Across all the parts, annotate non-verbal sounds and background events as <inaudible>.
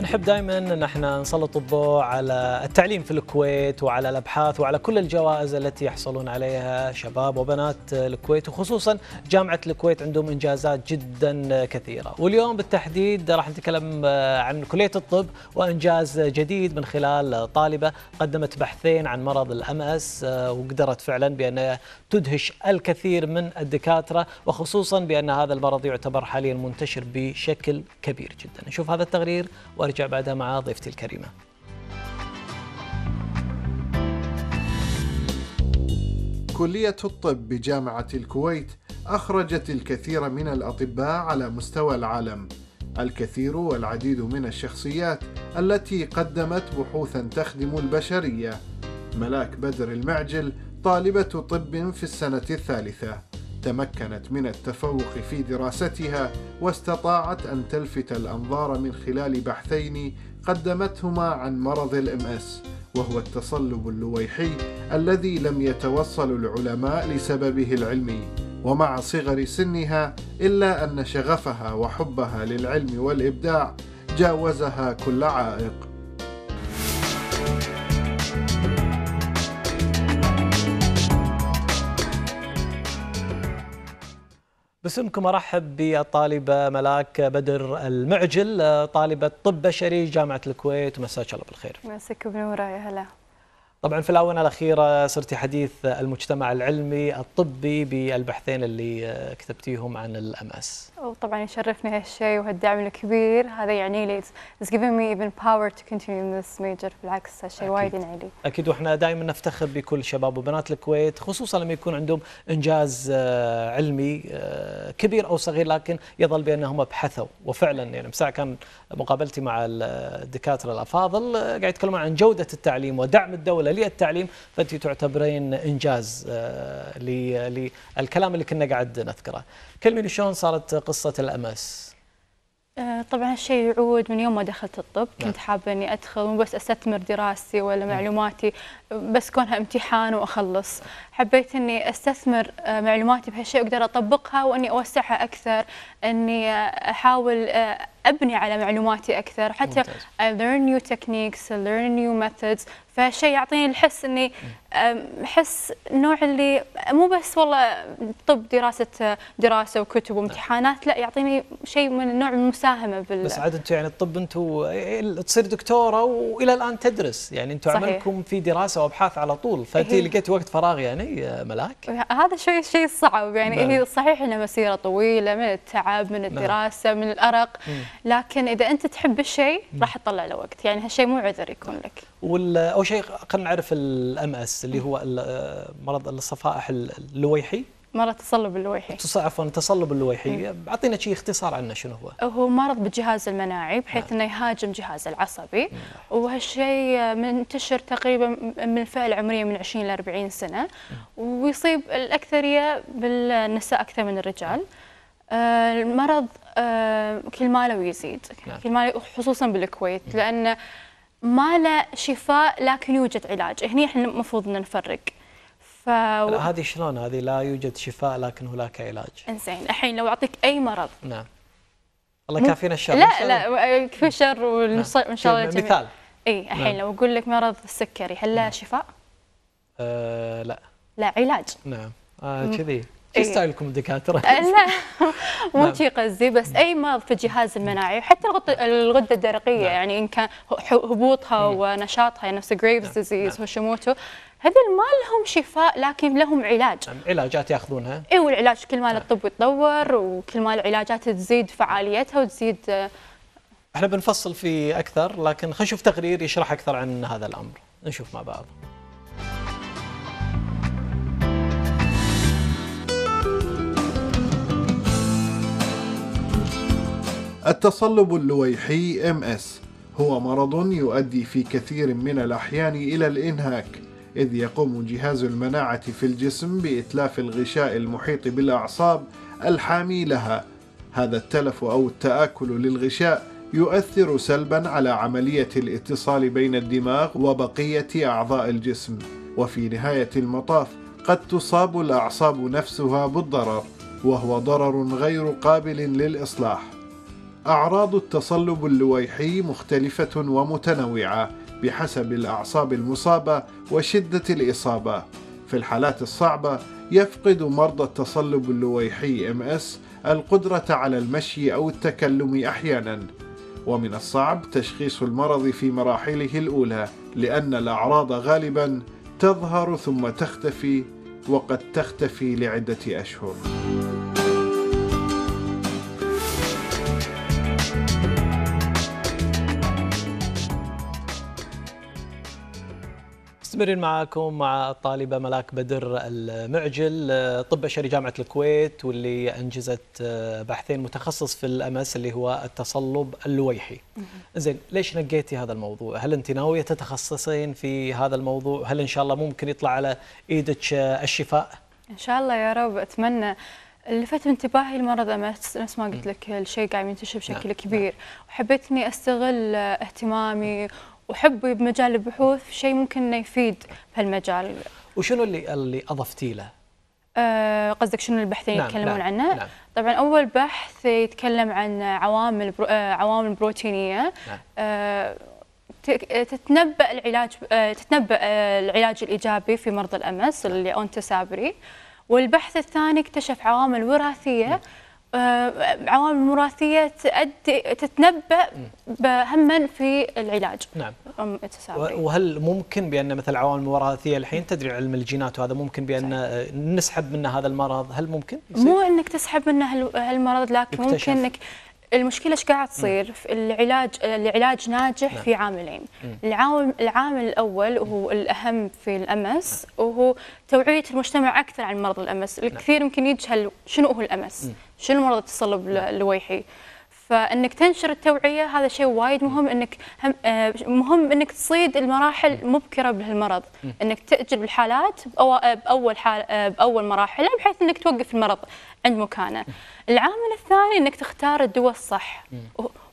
نحب دائما ان احنا نسلط الضوء على التعليم في الكويت وعلى الابحاث وعلى كل الجوائز التي يحصلون عليها شباب وبنات الكويت وخصوصا جامعه الكويت عندهم انجازات جدا كثيره، واليوم بالتحديد راح نتكلم آه، عن كليه الطب وانجاز جديد من خلال طالبه قدمت بحثين عن مرض الام اس آه، وقدرت فعلا بان تدهش الكثير من الدكاتره وخصوصا بان هذا المرض يعتبر حاليا منتشر بشكل كبير جدا، نشوف هذا التقرير وارجع بعدها مع ضيفتي الكريمه كلية الطب بجامعة الكويت أخرجت الكثير من الأطباء على مستوى العالم الكثير والعديد من الشخصيات التي قدمت بحوثا تخدم البشرية ملاك بدر المعجل طالبة طب في السنة الثالثة تمكنت من التفوق في دراستها واستطاعت ان تلفت الانظار من خلال بحثين قدمتهما عن مرض الام اس وهو التصلب اللويحي الذي لم يتوصل العلماء لسببه العلمي ومع صغر سنها الا ان شغفها وحبها للعلم والابداع جاوزها كل عائق باسمكم ارحب بالطالبه ملاك بدر المعجل آه، طالبه طب بشري جامعه الكويت مساك الله بالخير. مساك بنوره يا هلا. طبعا في الآونة الأخيرة صرت حديث المجتمع العلمي الطبي بالبحثين اللي آه، كتبتيهم عن الام اس. وطبعا يشرفني هالشيء وهالدعم الكبير هذا يعني لي اتس giving مي ايفن باور تو كونتينيو ذس ميجر بالعكس هالشيء وايد ينعي لي. اكيد واحنا دائما نفتخر بكل شباب وبنات الكويت خصوصا لما يكون عندهم انجاز آه، علمي آه، كبير او صغير لكن يظل بانهم بحثوا وفعلا يعني مساء كان مقابلتي مع الدكاتره الافاضل قاعد يتكلمون عن جوده التعليم ودعم الدوله عمليه التعليم فانت تعتبرين انجاز آه، للكلام اللي كنا قاعد نذكره. كلميني شلون صارت قصه الامس؟ آه، طبعا هالشيء يعود من يوم ما دخلت الطب نعم. كنت حابه اني ادخل مو بس استثمر دراستي ولا نعم. معلوماتي بس كونها امتحان واخلص حبيت اني استثمر آه، معلوماتي بهالشيء واقدر اطبقها واني اوسعها اكثر اني احاول ابني على معلوماتي اكثر حتى ممتاز. I learn new techniques I learn new methods فشيء يعطيني الحس اني احس نوع اللي مو بس والله طب دراسه دراسه وكتب وامتحانات لا يعطيني شيء من النوع المساهمه بال بس عاد انتم يعني الطب انتم إيه، تصير دكتوره والى الان تدرس يعني انتم عملكم في دراسه وابحاث على طول فانت إيه. لقيت وقت فراغ يعني ملاك هذا شيء شيء صعب يعني هي إيه، نعم. صحيح انها مسيره طويله من التعب من نعم. الدراسه من الارق لكن اذا انت تحب الشيء راح تطلع له وقت يعني هالشيء مو عذر يكون لك اول شيء خلينا نعرف الام اس اللي هو مرض الصفائح اللويحي مرض تصلب اللويحي عفوا تصلب اللويحي إيه. اعطينا شيء اختصار عنه شنو هو هو مرض بالجهاز المناعي بحيث نعم. انه يهاجم جهاز العصبي نعم. وهالشيء منتشر تقريبا من الفئه العمريه من 20 ل 40 سنه نعم. ويصيب الاكثريه بالنساء اكثر من الرجال المرض آه، كل ما له يزيد نعم. كل ما خصوصا بالكويت لان ما له شفاء لكن يوجد علاج هني احنا المفروض ان نفرق ف... لا هذه شلون هذه لا يوجد شفاء لكن هناك علاج انزين الحين لو اعطيك اي مرض نعم الله كافينا الشر لا لا كفي شر وان نعم. شاء الله طيب، مثال اي الحين نعم. لو اقول لك مرض السكري هل له شفاء؟ أه لا لا علاج نعم آه كذي ايش ستايلكم الدكاتره؟ <laughs> لا <laughs> مو شي قصدي بس اي مرض في الجهاز المناعي وحتى الغده الدرقيه نعم. يعني ان كان هبوطها ونشاطها يعني نفس جريفز ديزيز هوشيموتو هذول ما لهم شفاء لكن لهم علاج يعني علاجات ياخذونها اي والعلاج كل ما نعم. الطب يتطور وكل ما العلاجات تزيد فعاليتها وتزيد آه. احنا بنفصل في اكثر لكن خلينا نشوف تقرير يشرح اكثر عن هذا الامر نشوف مع بعض التصلب اللويحي MS هو مرض يؤدي في كثير من الأحيان إلى الإنهاك إذ يقوم جهاز المناعة في الجسم بإتلاف الغشاء المحيط بالأعصاب الحامي لها هذا التلف أو التآكل للغشاء يؤثر سلبا على عملية الاتصال بين الدماغ وبقية أعضاء الجسم وفي نهاية المطاف قد تصاب الأعصاب نفسها بالضرر وهو ضرر غير قابل للإصلاح أعراض التصلب اللويحي مختلفة ومتنوعة بحسب الأعصاب المصابة وشدة الإصابة. في الحالات الصعبة يفقد مرضى التصلب اللويحي MS القدرة على المشي أو التكلم أحيانا. ومن الصعب تشخيص المرض في مراحله الأولى لأن الأعراض غالبا تظهر ثم تختفي وقد تختفي لعدة أشهر. مستمرين معاكم مع الطالبه ملاك بدر المعجل طب بشري جامعه الكويت واللي انجزت بحثين متخصص في الامس اللي هو التصلب اللويحي. زين ليش نقيتي هذا الموضوع؟ هل انت ناويه تتخصصين في هذا الموضوع؟ هل ان شاء الله ممكن يطلع على ايدك الشفاء؟ ان شاء الله يا رب اتمنى لفت انتباهي المرض امس نفس ما قلت لك الشيء قاعد ينتشر بشكل نعم، نعم. كبير وحبيت اني استغل اهتمامي وحبي بمجال البحوث شيء ممكن انه يفيد بهالمجال وشنو اللي اللي اضفتي له؟ أه قصدك شنو البحثين نعم يتكلمون نعم عنه؟ نعم طبعا اول بحث يتكلم عن عوامل برو آه، عوامل بروتينيه نعم آه،, أه تتنبأ العلاج أه تتنبأ آه، العلاج الايجابي في مرضى الامس نعم. اللي سابري والبحث الثاني اكتشف عوامل وراثيه نعم آه، عوامل وراثيه تؤدي تتنبا هما في العلاج نعم وهل ممكن بان مثل عوامل الوراثيه الحين تدري علم الجينات وهذا ممكن بان نسحب منه هذا المرض هل ممكن؟ مو انك تسحب منه هالمرض لكن يكتشف. ممكن انك المشكله ايش قاعد تصير العلاج العلاج ناجح نعم. في عاملين العامل العامل الاول وهو الاهم في الامس وهو توعيه المجتمع اكثر عن مرض الامس نعم. الكثير يمكن يجهل شنو هو الامس شنو مرض التصلب نعم. اللويحي فانك تنشر التوعيه هذا شيء وايد مهم انك آه، مهم انك تصيد المراحل مبكره بهالمرض انك تاجل الحالات آه، باول حال آه، باول مراحل بحيث انك توقف المرض عند مكانه العامل الثاني انك تختار الدواء الصح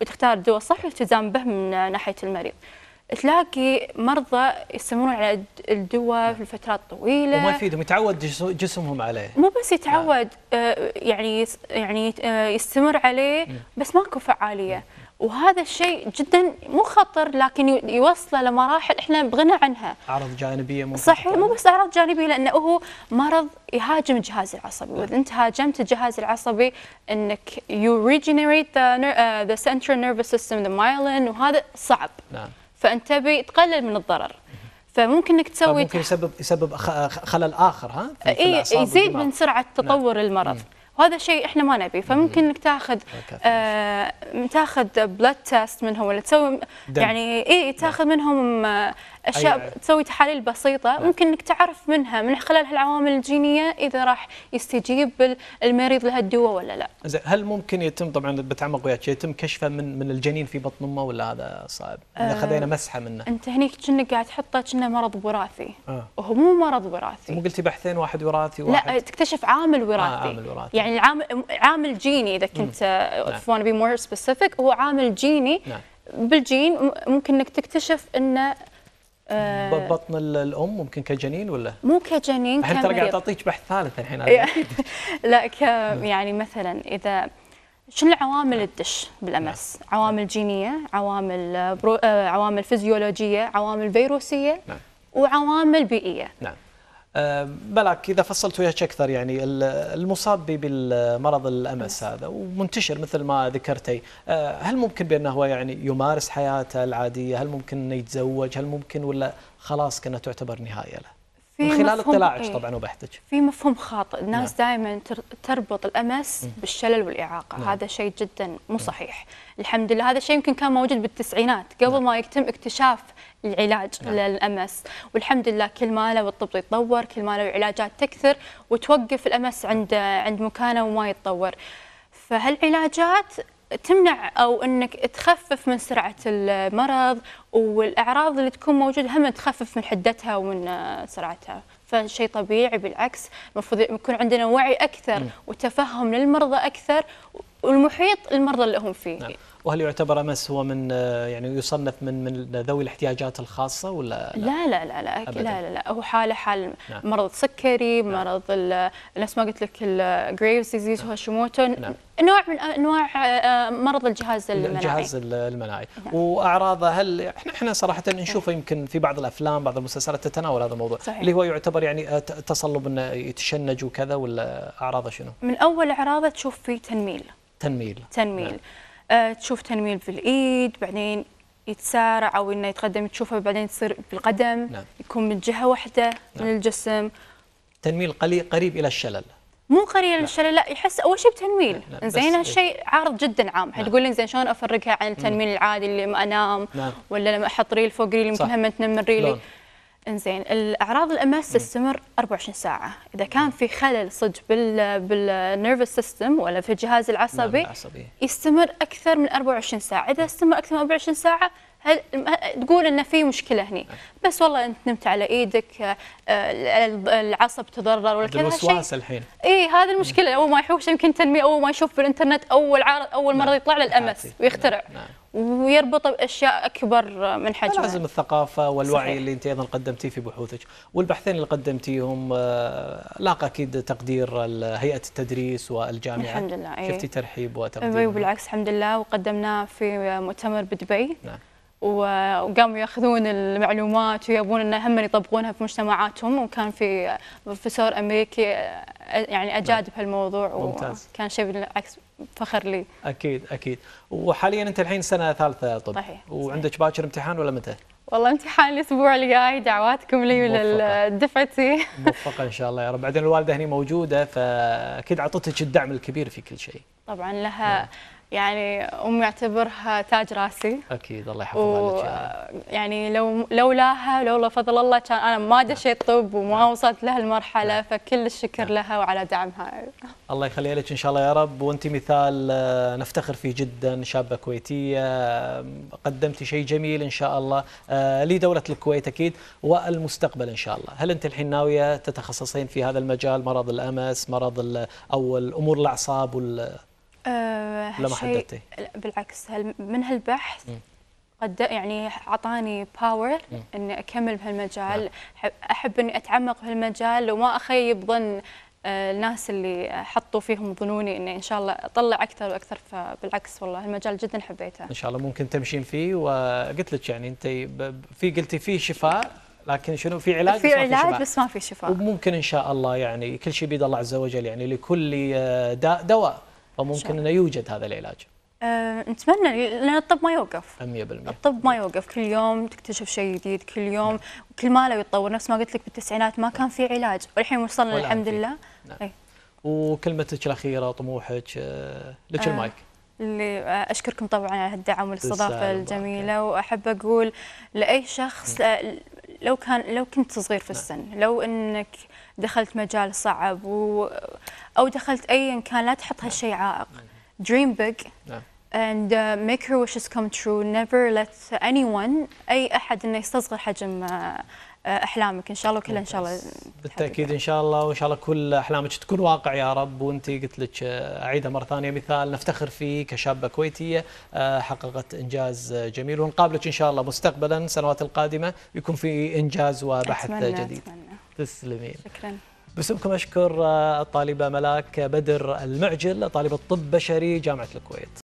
وتختار الدواء الصح والالتزام به من ناحيه المريض تلاقي مرضى يستمرون على الدواء في الفترات طويله وما يفيدهم يتعود جسمهم عليه مو بس يتعود آه، يعني يعني آه، يستمر عليه بس ماكو فعاليه وهذا الشيء جدا مو خطر لكن يوصله لمراحل احنا بغنى عنها اعراض جانبيه ممكن صحيح مو بس اعراض جانبيه لانه هو مرض يهاجم الجهاز العصبي واذا نعم. انت هاجمت الجهاز العصبي انك يو ريجنريت ذا سنترال نيرفس سيستم ذا مايلين وهذا صعب نعم فانت تبي تقلل من الضرر فممكن انك تسوي ممكن يسبب يسبب خلل اخر ها في إيه اي يزيد من سرعه نعم. تطور نعم. المرض مم. وهذا شيء احنا ما نبي فممكن انك تاخذ آه تاخذ بلاد تيست منهم ولا تسوي دم. يعني اي تاخذ منهم آه، اشياء أي تسوي تحاليل بسيطه نعم. ممكن انك تعرف منها من خلال هالعوامل الجينيه اذا راح يستجيب المريض لهالدواء ولا لا. زين هل ممكن يتم طبعا بتعمق وياك يتم كشفه من من الجنين في بطن امه ولا هذا صعب؟ اذا آه، خذينا مسحه منه. انت هنيك كأنك قاعد تحطه كأنه مرض وراثي. آه. وهو مو مرض وراثي. مو قلتي بحثين واحد وراثي واحد لا تكتشف عامل آه، وراثي. آه عامل وراثي. يعني العامل عامل جيني اذا كنت فون بي مور سبيسيفيك هو عامل جيني نعم. بالجين ممكن انك تكتشف انه ببطن آه، الام ممكن كجنين ولا مو كجنين الحين ترى قاعد تعطيك بحث ثالث الحين إيه. <laughs> لا ك نعم. يعني مثلا اذا شنو العوامل الدش بالامس نعم. نعم. عوامل جينيه عوامل برو... آه، عوامل فيزيولوجيه عوامل فيروسيه نعم. وعوامل بيئيه نعم. بلاك اذا فصلت وياك اكثر يعني المصاب بالمرض الامس هذا ومنتشر مثل ما ذكرتي أه، هل ممكن بانه هو يعني يمارس حياته العاديه هل ممكن انه يتزوج هل ممكن ولا خلاص كانت تعتبر نهايه له في من خلال اطلاعك إيه. طبعا وبحثك في مفهوم خاطئ الناس نعم. دائما تربط الامس بالشلل والاعاقه نعم. هذا شيء جدا مو نعم. صحيح الحمد لله هذا الشيء يمكن كان موجود بالتسعينات قبل نعم. ما يتم اكتشاف العلاج نعم. للامس والحمد لله كل ما له الطب يتطور كل ما له العلاجات تكثر وتوقف الامس عند عند مكانه وما يتطور فهالعلاجات تمنع او انك تخفف من سرعه المرض والاعراض اللي تكون موجوده هم تخفف من حدتها ومن آه، سرعتها فشيء طبيعي بالعكس المفروض يكون عندنا وعي اكثر وتفهم للمرضى اكثر والمحيط المرضى اللي هم فيه نعم. وهل يعتبر امس هو من آه، يعني يصنف من من ذوي الاحتياجات الخاصه ولا لا لا لا لا لا أبداً. لا, لا, لا هو حاله حال نعم. مرض سكري نعم. مرض نفس ما قلت لك الجريفز ديزيز نعم. هاشيموتو نعم. نوع من انواع آه، آه، مرض الجهاز المناعي الجهاز المناعي نعم. واعراضه هل احنا احنا صراحه نشوفه نعم. يمكن في بعض الافلام بعض المسلسلات تتناول هذا الموضوع صحيح. اللي هو يعتبر يعني تصلب انه يتشنج وكذا ولا اعراضه شنو؟ من اول اعراضه تشوف فيه تنميل تنميل تنميل نعم. آه، تشوف تنميل في الايد بعدين يتسارع او انه يتقدم تشوفه بعدين تصير بالقدم نعم. يكون من جهه واحده نعم. من الجسم تنميل قريب الى الشلل مو الى نعم. الشلل لا يحس اول نعم، إيه. شيء بتنميل زين هالشيء عارض جدا عام حتقول نعم. لي زين شلون افرقها عن التنميل العادي اللي لما انام نعم. ولا لما احط ريل فوق ريل يمكن هم تنمي ريلي انزين الاعراض الام اس تستمر 24 ساعه اذا كان في خلل صدق بال بالنيرفس سيستم ولا في الجهاز العصبي, العصبي يستمر اكثر من 24 ساعه اذا استمر اكثر من 24 ساعه تقول ان في مشكله هنا بس والله انت نمت على ايدك آه، العصب تضرر ولا كذا الوسواس الحين اي هذه المشكله اول ما يحوش يمكن تنميه اول ما يشوف بالانترنت اول عارض اول مره نعم. يطلع له الامس نعم. ويخترع نعم. ويربط باشياء اكبر من حجمها لازم الثقافه والوعي صحيح. اللي انت ايضا قدمتيه في بحوثك والبحثين اللي قدمتيهم آه، لاقى اكيد تقدير هيئه التدريس والجامعه الحمد لله إيه. شفتي ترحيب وتقدير إيه، بالعكس الحمد لله وقدمناه في مؤتمر بدبي نعم وقاموا ياخذون المعلومات ويبون ان هم يطبقونها في مجتمعاتهم وكان في بروفيسور امريكي يعني اجاد نعم. بهالموضوع ممتاز وكان شيء بالعكس فخر لي اكيد اكيد وحاليا انت الحين سنه ثالثه طب صحيح وعندك باكر امتحان ولا متى؟ والله امتحان الاسبوع الجاي دعواتكم لي ولدفعتي موفقه ان شاء الله يا رب بعدين الوالده هني موجوده فاكيد اعطتك الدعم الكبير في كل شيء طبعا لها نعم. يعني امي اعتبرها تاج راسي اكيد الله يحفظها و... لك يعني لو لولاها لولا فضل الله كان انا ما دشيت نعم. طب وما نعم. وصلت لهالمرحله نعم. فكل الشكر لها وعلى دعمها الله يخليها لك ان شاء الله يا رب وانت مثال آه، نفتخر فيه جدا شابه كويتيه قدمتي شيء جميل ان شاء الله آه، لدوله الكويت اكيد والمستقبل ان شاء الله هل انت الحين ناويه تتخصصين في هذا المجال مرض الامس مرض او الامور الاعصاب وال أه لما حددتي؟ بالعكس هل من هالبحث قد يعني اعطاني باور اني اكمل بهالمجال نعم. احب اني اتعمق بهالمجال وما اخيب ظن آه، الناس اللي حطوا فيهم ظنوني اني ان شاء الله اطلع اكثر واكثر فبالعكس والله المجال جدا حبيته. ان شاء الله ممكن تمشين فيه وقلت لك يعني انت في قلتي في شفاء لكن شنو في علاج في علاج بس ما في شفاء. وممكن ان شاء الله يعني كل شيء بيد الله عز وجل يعني لكل آه، داء دواء. فممكن انه يوجد هذا العلاج آه، نتمنى لان الطب ما يوقف 100% الطب ما يوقف كل يوم تكتشف شيء جديد كل يوم كل ما له يتطور نفس ما قلت لك بالتسعينات ما كان في علاج والحين وصلنا الحمد لله نعم. وكلمتك الاخيره طموحك آه، لك المايك آه، اللي اشكركم طبعا على الدعم والاستضافه الجميله واحب اقول لاي شخص لو كان لو كنت صغير في نعم. السن لو انك دخلت مجال صعب و او دخلت ايا كان لا تحط هالشيء عائق دريم بيج نعم. ميك يور uh, make كم ترو نيفر ليت اني ون اي احد انه يستصغر حجم آه، آه، احلامك ان شاء الله كلها ان شاء الله بالتاكيد ان شاء الله وان شاء الله كل احلامك تكون واقع يا رب وانت قلت لك آه، اعيدها مره ثانيه مثال نفتخر فيه كشابه كويتيه حققت انجاز جميل ونقابلك ان شاء الله مستقبلا السنوات القادمه يكون في انجاز وبحث أتمنى جديد أتمنى. تسلمين شكرا باسمكم اشكر الطالبه آه، ملاك بدر المعجل طالبه طب بشري جامعه الكويت